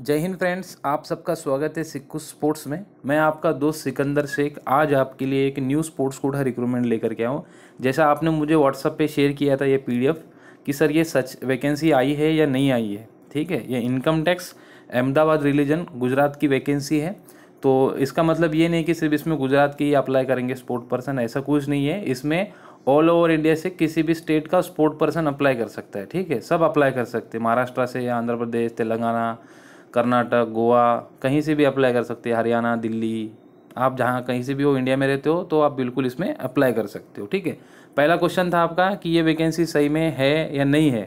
जय हिंद फ्रेंड्स आप सबका स्वागत है सिक्कू स्पोर्ट्स में मैं आपका दोस्त सिकंदर शेख आज आपके लिए एक न्यू स्पोर्ट्स कोटा रिक्रूटमेंट लेकर के आऊँ जैसा आपने मुझे व्हाट्सअप पे शेयर किया था ये पीडीएफ कि सर ये सच वैकेंसी आई है या नहीं आई है ठीक है ये income tax Ahmedabad region Gujarat की वैकेंसी है तो इसका मतलब ये नहीं कि सिर्फ इसमें गुजरात के ही अप्लाई करेंगे स्पोर्ट पर्सन ऐसा कुछ नहीं है इसमें ऑल ओवर इंडिया से किसी भी स्टेट का स्पोर्ट पर्सन अप्लाई कर सकता है ठीक है सब अप्लाई कर सकते हैं महाराष्ट्र से या आंध्र प्रदेश तेलंगाना कर्नाटक गोवा कहीं से भी अप्लाई कर सकते हो हरियाणा दिल्ली आप जहाँ कहीं से भी हो इंडिया में रहते हो तो आप बिल्कुल इसमें अप्लाई कर सकते हो ठीक है पहला क्वेश्चन था आपका कि ये वैकेंसी सही में है या नहीं है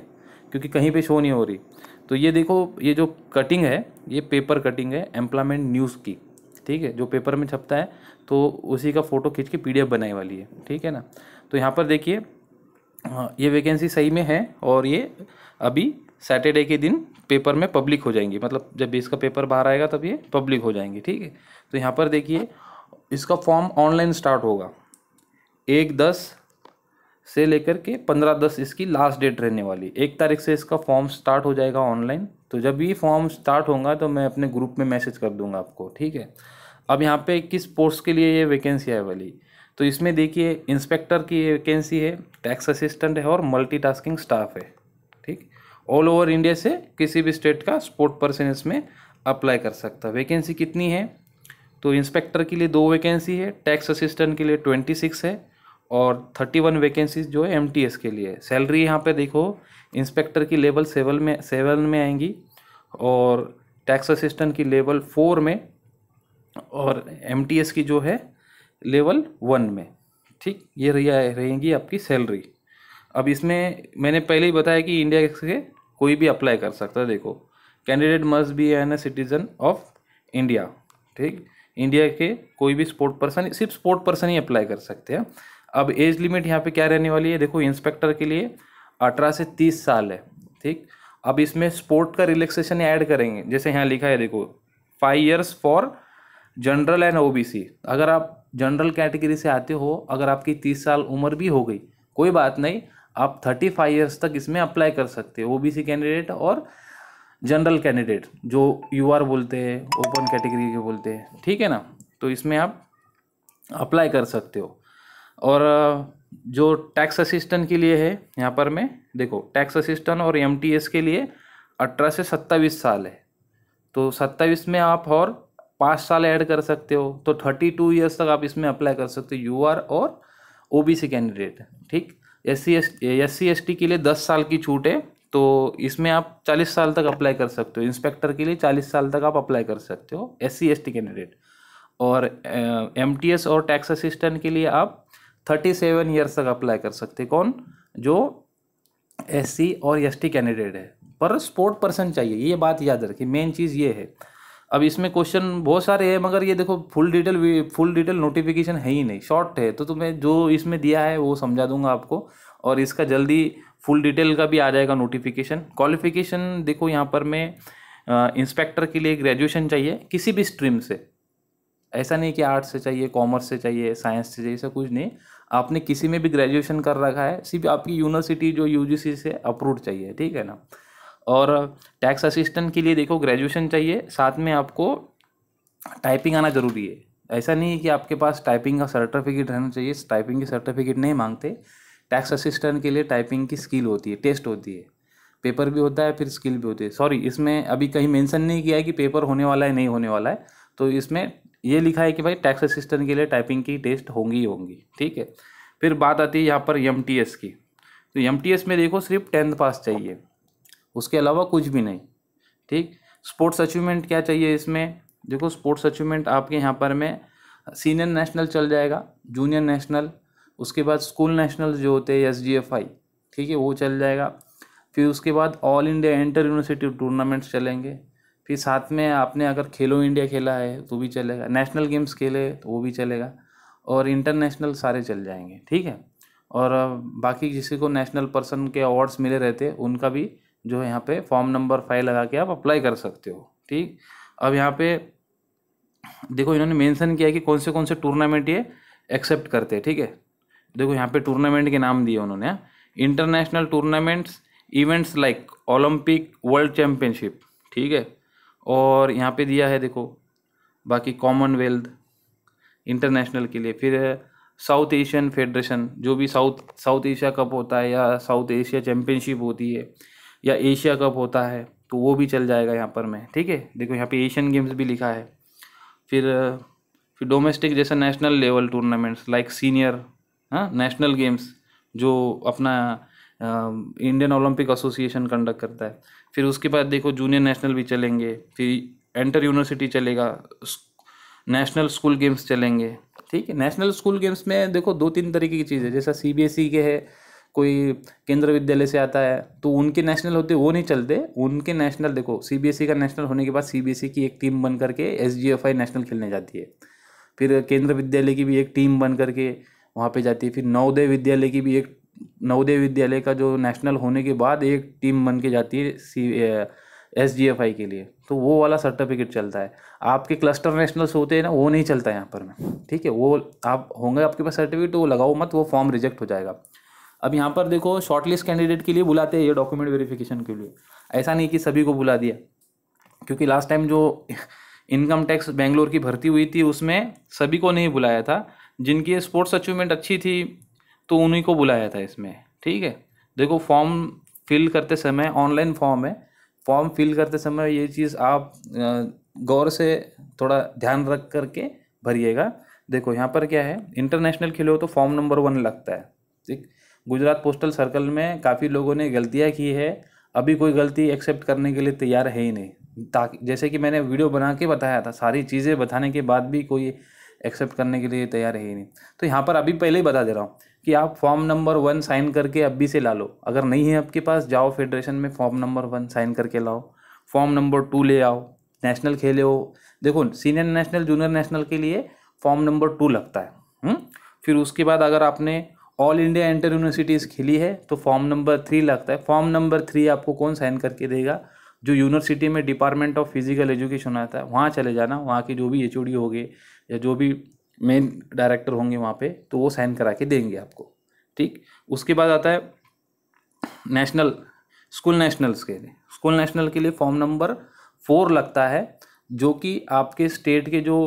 क्योंकि कहीं पे शो नहीं हो रही तो ये देखो ये जो कटिंग है ये पेपर कटिंग है एम्प्लॉयमेंट न्यूज़ की ठीक है जो पेपर में छपता है तो उसी का फ़ोटो खींच के पीडीएफ बनाई वाली है ठीक है ना तो यहाँ पर देखिए ये वैकेंसी सही में है और ये अभी सैटरडे के दिन पेपर में पब्लिक हो जाएंगी मतलब जब भी इसका पेपर बाहर आएगा तब ये पब्लिक हो जाएंगी ठीक है तो यहाँ पर देखिए इसका फॉर्म ऑनलाइन स्टार्ट होगा एक दस से लेकर के पंद्रह दस इसकी लास्ट डेट रहने वाली एक तारीख से इसका फॉर्म स्टार्ट हो जाएगा ऑनलाइन तो जब ये फॉर्म स्टार्ट होगा तो मैं अपने ग्रुप में मैसेज कर दूंगा आपको ठीक है अब यहाँ पे किस पोस्ट के लिए ये वैकेंसी है वाली तो इसमें देखिए इंस्पेक्टर की वैकेंसी है टैक्स असिस्टेंट है और मल्टीटास्किंग स्टाफ है ठीक ऑल ओवर इंडिया से किसी भी स्टेट का स्पोर्ट पर्सन इसमें अप्लाई कर सकता है वैकेंसी कितनी है तो इंस्पेक्टर के लिए दो वैकेंसी है टैक्स असिस्टेंट के लिए ट्वेंटी सिक्स है और थर्टी वन वैकेंसीज जो है एम टी एस के लिए है सैलरी यहाँ पे देखो इंस्पेक्टर की लेवल सेवन में सेवन में आएंगी और टैक्स असिस्टेंट की लेवल फोर में और एम टी एस की जो है लेवल वन में ठीक ये रहेंगी आपकी सैलरी अब इसमें मैंने पहले ही बताया कि इंडिया के कोई भी अप्लाई कर सकता है देखो candidate must be an a citizen of India ठीक इंडिया के कोई भी स्पोर्ट पर्सन सिर्फ स्पोर्ट पर्सन ही अप्लाई कर सकते हैं अब एज लिमिट यहाँ पे क्या रहने वाली है देखो इंस्पेक्टर के लिए अठारह से तीस साल है ठीक अब इसमें स्पोर्ट का रिलैक्सेशन ऐड करेंगे जैसे यहाँ लिखा है देखो five years for general and OBC अगर आप जनरल कैटेगरी से आते हो अगर आपकी तीस साल उम्र भी हो गई कोई बात नहीं आप थर्टी फाइव ईयर्स तक इसमें अप्लाई कर सकते हो ओबीसी कैंडिडेट और जनरल कैंडिडेट जो यू आर बोलते हैं ओपन कैटेगरी के बोलते हैं ठीक है ना तो इसमें आप अप्लाई कर सकते हो और जो टैक्स असिस्टेंट के लिए है यहाँ पर मैं देखो टैक्स असिस्टेंट और एम के लिए अठारह से सत्ताईस साल है तो सत्ताईस में आप और पाँच साल ऐड कर सकते हो तो थर्टी टू ईयर्स तक आप इसमें अप्लाई कर सकते हो यू आर और ओ बी सी कैंडिडेट ठीक S C S S C S T के लिए दस साल की छूट है तो इसमें आप चालीस साल तक अप्लाई कर सकते हो इंस्पेक्टर के लिए चालीस साल तक आप अप्लाई कर सकते हो S C S T candidate और एम टी एस और टैक्स असिस्टेंट के लिए आप थर्टी सेवन ईयर्स तक अप्लाई कर सकते कौन जो एस सी और एस टी कैंडिडेट है पर स्पोर्ट पर्सन चाहिए ये बात याद रखिए मेन चीज़ ये है अब इसमें क्वेश्चन बहुत सारे हैं मगर ये देखो full detail full detail notification है ही नहीं शॉर्ट है तो तुम्हें जो इसमें दिया है वो समझा दूंगा आपको और इसका जल्दी फुल डिटेल का भी आ जाएगा नोटिफिकेशन क्वालिफिकेशन देखो यहाँ पर मैं इंस्पेक्टर के लिए ग्रेजुएशन चाहिए किसी भी स्ट्रीम से ऐसा नहीं कि आर्ट्स से चाहिए कॉमर्स से चाहिए साइंस से चाहिए ऐसा कुछ नहीं आपने किसी में भी ग्रेजुएशन कर रखा है सिर्फ आपकी यूनिवर्सिटी जो यूजीसी से अप्रूव चाहिए ठीक है ना और टैक्स असिस्टेंट के लिए देखो ग्रेजुएशन चाहिए साथ में आपको टाइपिंग आना ज़रूरी है ऐसा नहीं है कि आपके पास टाइपिंग का सर्टिफिकेट रहना चाहिए टाइपिंग की सर्टिफिकेट नहीं मांगते टैक्स असिस्टेंट के लिए टाइपिंग की स्किल होती है टेस्ट होती है पेपर भी होता है फिर स्किल भी होती है सॉरी इसमें अभी कहीं मेंशन नहीं किया है कि पेपर होने वाला है नहीं होने वाला है तो इसमें ये लिखा है कि भाई टैक्स असिस्टेंट के लिए टाइपिंग की टेस्ट होंगी ही होंगी ठीक है फिर बात आती है यहाँ पर एम की तो एम में देखो सिर्फ टेंथ पास चाहिए उसके अलावा कुछ भी नहीं ठीक स्पोर्ट्स अचीवमेंट क्या चाहिए इसमें देखो स्पोर्ट्स अचीवमेंट आपके यहाँ पर में सीनियर नेशनल चल जाएगा जूनियर नेशनल उसके बाद स्कूल नेशनल जो होते हैं एस जी एफ आई ठीक है वो चल जाएगा फिर उसके बाद all India inter university tournaments चलेंगे फिर साथ में आपने अगर खेलो इंडिया खेला है तो भी चलेगा नेशनल गेम्स खेले तो वो भी चलेगा और इंटरनेशनल सारे चल जाएंगे ठीक है और बाकी जिसको को नेशनल पर्सन के अवार्ड्स मिले रहते उनका भी जो है यहाँ पे फॉर्म नंबर फाइव लगा के आप अप्लाई कर सकते हो ठीक अब यहाँ पे देखो इन्होंने मेंशन किया कि कौन से कौन से टूर्नामेंट ये एक्सेप्ट करते हैं ठीक है देखो यहाँ पे टूर्नामेंट के नाम दिए उन्होंने international tournaments events like Olympic world championship ठीक है और यहाँ पे दिया है देखो बाकी कॉमनवेल्थ इंटरनेशनल के लिए फिर साउथ एशियन फेडरेशन जो भी साउथ साउथ एशिया कप होता है या साउथ एशिया चैम्पियनशिप होती है या एशिया कप होता है तो वो भी चल जाएगा यहाँ पर मैं ठीक है देखो यहाँ पे एशियन गेम्स भी लिखा है फिर फिर डोमेस्टिक जैसे national level tournaments like senior हाँ नेशनल गेम्स जो अपना इंडियन ओलंपिक एसोसिएशन कंडक्ट करता है फिर उसके बाद देखो जूनियर नेशनल भी चलेंगे फिर एंटर यूनिवर्सिटी चलेगा नेशनल स्कूल गेम्स चलेंगे ठीक है नेशनल स्कूल गेम्स में देखो दो तीन तरीके की चीज़ें जैसा सी बी एस ई के है कोई केंद्र विद्यालय से आता है तो उनके नेशनल होते वो नहीं चलते उनके नेशनल देखो सीबीएसई e का नेशनल होने के बाद सीबीएसई e की एक टीम बन करके एस नेशनल खेलने जाती है फिर केंद्र विद्यालय की भी एक टीम बन करके वहाँ पे जाती है फिर नवोदय विद्यालय की भी एक नवोदय विद्यालय का जो नेशनल होने के बाद एक टीम बन के जाती है C S G F I के लिए तो वो वाला सर्टिफिकेट चलता है आपके क्लस्टर नेशनल्स होते हैं ना वो नहीं चलता है यहाँ पर मैं ठीक है वो आप होंगे आपके पास सर्टिफिकेट तो वो लगाओ मत वो फॉर्म रिजेक्ट हो जाएगा अब यहाँ पर देखो शॉर्टलिस्ट कैंडिडेट के लिए बुलाते हैं ये डॉक्यूमेंट वेरिफिकेशन के लिए ऐसा नहीं कि सभी को बुला दिया क्योंकि लास्ट टाइम जो इनकम टैक्स बेंगलोर की भर्ती हुई थी उसमें सभी को नहीं बुलाया था जिनकी स्पोर्ट्स अचीवमेंट अच्छी थी तो उन्हीं को बुलाया था इसमें ठीक है देखो फॉर्म फिल करते समय ऑनलाइन फॉर्म है फॉर्म फिल करते समय ये चीज़ आप गौर से थोड़ा ध्यान रख करके भरिएगा देखो यहाँ पर क्या है इंटरनेशनल खेलो तो फॉर्म नंबर वन लगता है ठीक गुजरात पोस्टल सर्कल में काफ़ी लोगों ने गलतियाँ की है अभी कोई गलती एक्सेप्ट करने के लिए तैयार है ही नहीं ताकि जैसे कि मैंने वीडियो बना के बताया था सारी चीज़ें बताने के बाद भी कोई एक्सेप्ट करने के लिए तैयार है ही नहीं तो यहाँ पर अभी पहले ही बता दे रहा हूँ कि आप फॉर्म नंबर वन साइन करके अभी से ला लो अगर नहीं है आपके पास जाओ फेडरेशन में फॉर्म नंबर वन साइन करके लाओ फॉर्म नंबर टू ले आओ नेशनल खेले हो देखो सीनियर नेशनल जूनियर नेशनल के लिए फॉर्म नंबर टू लगता है हुँ? हम्म? फिर उसके बाद अगर आपने ऑल इंडिया इंटर यूनिवर्सिटीज़ खेली है तो फॉर्म नंबर थ्री लगता है फॉर्म नंबर थ्री आपको कौन साइन करके देगा जो यूनिवर्सिटी में डिपार्टमेंट ऑफ फिजिकल एजुकेशन आता है वहाँ चले जाना वहाँ के जो भी एच ओ हो गए या जो भी मेन डायरेक्टर होंगे वहाँ पे तो वो साइन करा के देंगे आपको ठीक उसके बाद आता है नेशनल स्कूल नेशनल्स के लिए स्कूल नेशनल के लिए फॉर्म नंबर फोर लगता है जो कि आपके स्टेट के जो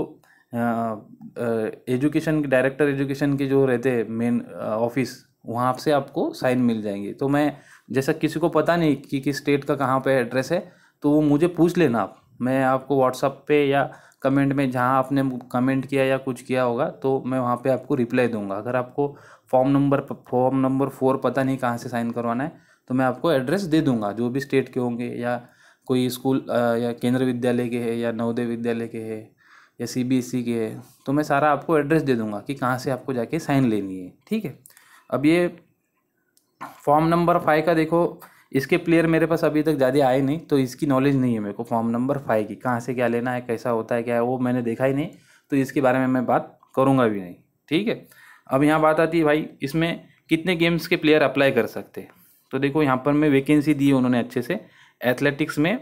एजुकेशन डायरेक्टर एजुकेशन के जो रहते हैं मेन ऑफिस uh, वहाँ से आपको साइन मिल जाएंगे तो मैं जैसा किसी को पता नहीं कि किस स्टेट का कहाँ पे एड्रेस है तो वो मुझे पूछ लेना आप मैं आपको व्हाट्सअप पे या कमेंट में जहाँ आपने कमेंट किया या कुछ किया होगा तो मैं वहाँ पे आपको रिप्लाई दूंगा अगर आपको form number form number four पता नहीं कहाँ से साइन करवाना है तो मैं आपको एड्रेस दे दूंगा जो भी स्टेट के होंगे या कोई स्कूल uh, या केंद्र विद्यालय के है या नवोदय विद्यालय के है या सी बी एस सी के है तो मैं सारा आपको एड्रेस दे दूँगा कि कहाँ से आपको जाके साइन लेनी है ठीक है अब ये फॉर्म नंबर फाइव का देखो इसके प्लेयर मेरे पास अभी तक ज़्यादा आए नहीं तो इसकी नॉलेज नहीं है मेरे को फॉर्म नंबर फाइव की कहाँ से क्या लेना है कैसा होता है क्या है वो मैंने देखा ही नहीं तो इसके बारे में मैं बात करूँगा भी नहीं ठीक है अब यहाँ बात आती है भाई इसमें कितने गेम्स के प्लेयर अप्लाई कर सकते हैं तो देखो यहाँ पर मैं वैकेंसी दी है उन्होंने अच्छे से एथलेटिक्स में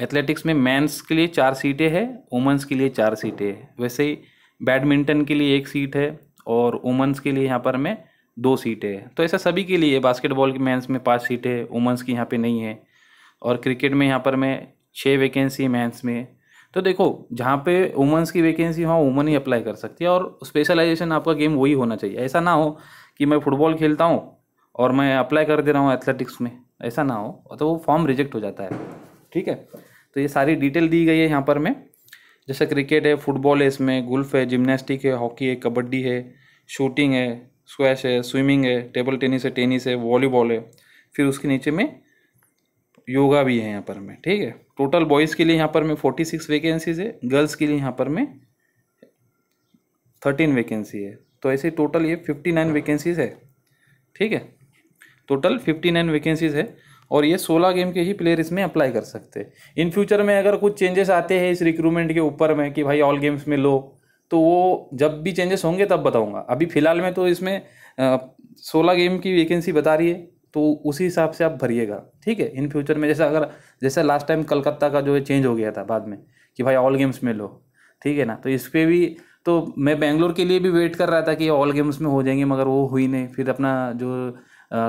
एथलेटिक्स में मेंस के लिए चार सीटें हैं वुमेंस के लिए चार सीटें हैं वैसे ही बैडमिंटन के लिए एक सीट है और वुमेंस के लिए यहाँ पर में दो सीटें हैं तो ऐसा सभी के लिए बास्केटबॉल के मेंस में पाँच सीटें हैं वुमेंस की यहाँ पे नहीं है और क्रिकेट में यहाँ पर में छः वैकेंसी मेंस में तो देखो जहाँ पे वुमेंस की वैकेंसी वहाँ वुमन ही अप्लाई कर सकती है और स्पेशलाइजेशन आपका गेम वही होना चाहिए ऐसा ना हो कि मैं फुटबॉल खेलता हूँ और मैं अप्लाई कर दे रहा हूँ एथलेटिक्स में ऐसा ना हो तो वो फॉर्म रिजेक्ट हो जाता है ठीक है तो ये सारी डिटेल दी गई है यहाँ पर में जैसे क्रिकेट है फुटबॉल है इसमें गुल्फ है जिमनास्टिक है हॉकी है कबड्डी है शूटिंग है स्क्वैश है स्विमिंग है टेबल टेनिस है टेनिस है वॉलीबॉल है फिर उसके नीचे में योगा भी है यहाँ पर में ठीक है टोटल बॉयज़ के लिए यहाँ पर में फोर्टी सिक्स वैकेंसीज है गर्ल्स के लिए यहाँ पर में थर्टीन वैकेंसी है तो ऐसे टोटल ये फिफ्टी नाइन वैकेंसीज है ठीक है टोटल फिफ्टी नाइन वैकेंसीज है और ये 16 गेम के ही प्लेयर इसमें अप्लाई कर सकते हैं इन फ्यूचर में अगर कुछ चेंजेस आते हैं इस रिक्रूटमेंट के ऊपर में कि भाई ऑल गेम्स में लो तो वो जब भी चेंजेस होंगे तब बताऊँगा अभी फ़िलहाल में तो इसमें सोलह गेम की वैकेंसी बता रही है तो उसी हिसाब से आप भरिएगा ठीक है इन फ्यूचर में जैसा अगर जैसा लास्ट टाइम कलकत्ता का जो है चेंज हो गया था बाद में कि भाई ऑल गेम्स में लो ठीक है ना तो इस पर भी तो मैं बेंगलोर के लिए भी वेट कर रहा था कि ऑल गेम्स में हो जाएंगे मगर वो हुई नहीं फिर अपना जो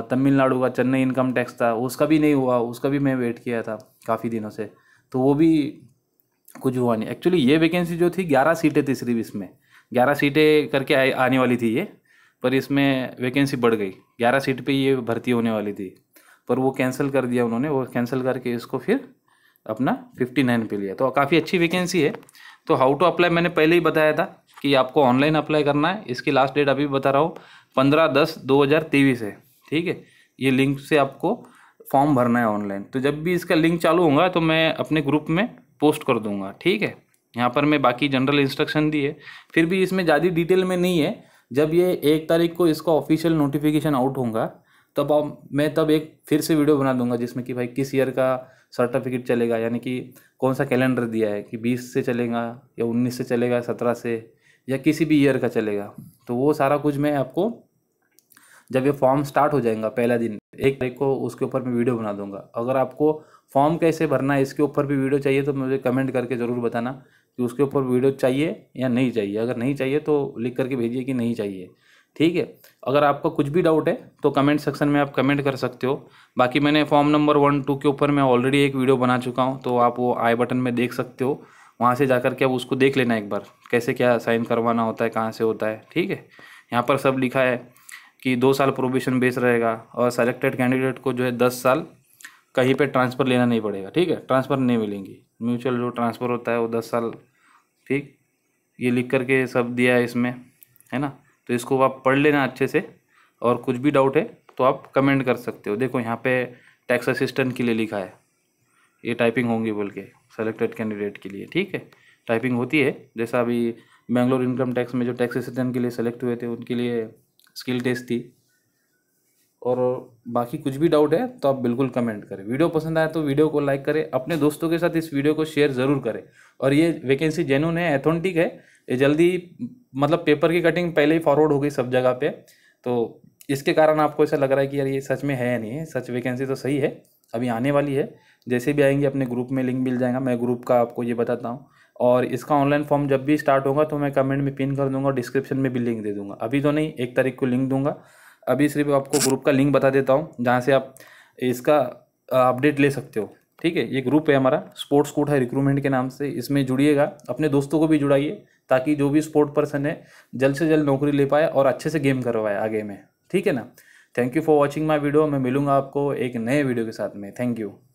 तमिलनाडु का चेन्नई इनकम टैक्स था उसका भी नहीं हुआ उसका भी मैं वेट किया था काफ़ी दिनों से तो वो भी कुछ हुआ नहीं एक्चुअली ये वैकेंसी जो थी ग्यारह सीटें थी सिर्फ इसमें ग्यारह सीटें करके आ, आने वाली थी ये पर इसमें वैकेंसी बढ़ गई ग्यारह सीट पे ये भर्ती होने वाली थी पर वो कैंसिल कर दिया उन्होंने वो कैंसिल करके इसको फिर अपना फिफ्टी नाइन पे लिया तो काफ़ी अच्छी वैकेंसी है तो हाउ टू अप्लाई मैंने पहले ही बताया था कि आपको ऑनलाइन अप्लाई करना है इसकी लास्ट डेट अभी बता रहा हूँ पंद्रह दस दो हज़ार तेईस है ठीक है ये लिंक से आपको फॉर्म भरना है ऑनलाइन तो जब भी इसका लिंक चालू होगा तो मैं अपने ग्रुप में पोस्ट कर दूंगा ठीक है यहाँ पर मैं बाकी जनरल इंस्ट्रक्शन दी है फिर भी इसमें ज़्यादा डिटेल में नहीं है जब ये एक तारीख को इसका ऑफिशियल नोटिफिकेशन आउट होगा तब अब मैं तब एक फिर से वीडियो बना दूंगा जिसमें कि भाई किस ईयर का सर्टिफिकेट चलेगा यानी कि कौन सा कैलेंडर दिया है कि बीस से चलेगा या उन्नीस से चलेगा सत्रह से या किसी भी ईयर का चलेगा तो वो सारा कुछ मैं आपको जब ये फॉर्म स्टार्ट हो जाएगा पहला दिन एक तारीख को उसके ऊपर मैं वीडियो बना दूंगा अगर आपको फॉर्म कैसे भरना है इसके ऊपर भी वीडियो चाहिए तो मुझे कमेंट करके ज़रूर बताना कि उसके ऊपर वीडियो चाहिए या नहीं चाहिए अगर नहीं चाहिए तो लिख करके भेजिए कि नहीं चाहिए ठीक है अगर आपका कुछ भी डाउट है तो कमेंट सेक्शन में आप कमेंट कर सकते हो बाकी मैंने फॉर्म नंबर वन टू के ऊपर मैं ऑलरेडी एक वीडियो बना चुका हूँ तो आप वो आई बटन में देख सकते हो वहाँ से जाकर के आप उसको देख लेना एक बार कैसे क्या साइन करवाना होता है कहाँ से होता है ठीक है यहाँ पर सब लिखा है कि दो साल प्रोबेशन बेस रहेगा और सेलेक्टेड कैंडिडेट को जो है दस साल कहीं पे ट्रांसफ़र लेना नहीं पड़ेगा ठीक है ट्रांसफ़र नहीं मिलेंगी म्यूचुअल जो ट्रांसफ़र होता है वो दस साल ठीक ये लिख करके सब दिया है इसमें है ना तो इसको आप पढ़ लेना अच्छे से और कुछ भी डाउट है तो आप कमेंट कर सकते हो देखो यहाँ पे टैक्स असिस्टेंट के लिए लिखा है ये टाइपिंग होंगी बोल के सेलेक्टेड कैंडिडेट के लिए ठीक है टाइपिंग होती है जैसा अभी बेंगलोर इनकम टैक्स में जो टैक्स असिस्टेंट के लिए सेलेक्ट हुए थे उनके लिए स्किल टेस्ट थी और बाकी कुछ भी डाउट है तो आप बिल्कुल कमेंट करें वीडियो पसंद आए तो वीडियो को लाइक करें अपने दोस्तों के साथ इस वीडियो को शेयर ज़रूर करें और ये वैकेंसी जेनुन है एथोंटिक है ये जल्दी मतलब पेपर की कटिंग पहले ही फॉरवर्ड हो गई सब जगह पे तो इसके कारण आपको ऐसा लग रहा है कि यार ये सच में है या नहीं है सच वैकेंसी तो सही है अभी आने वाली है जैसे भी आएंगे अपने ग्रुप में लिंक मिल जाएगा मैं ग्रुप का आपको ये बताता हूँ और इसका ऑनलाइन फॉर्म जब भी स्टार्ट होगा तो मैं कमेंट में पिन कर दूंगा और डिस्क्रिप्शन में भी लिंक दे दूंगा अभी तो नहीं एक तारीख को लिंक दूंगा अभी सिर्फ आपको ग्रुप का लिंक बता देता हूँ जहाँ से आप इसका अपडेट ले सकते हो ठीक है ये ग्रुप है हमारा स्पोर्ट्स कोट है रिक्रूटमेंट के नाम से इसमें जुड़िएगा अपने दोस्तों को भी जुड़ाइए ताकि जो भी स्पोर्ट पर्सन है जल्द से जल्द नौकरी ले पाए और अच्छे से गेम करवाए आगे में ठीक है ना thank you for watching my video मैं मिलूंगा आपको एक नए वीडियो के साथ में थैंक यू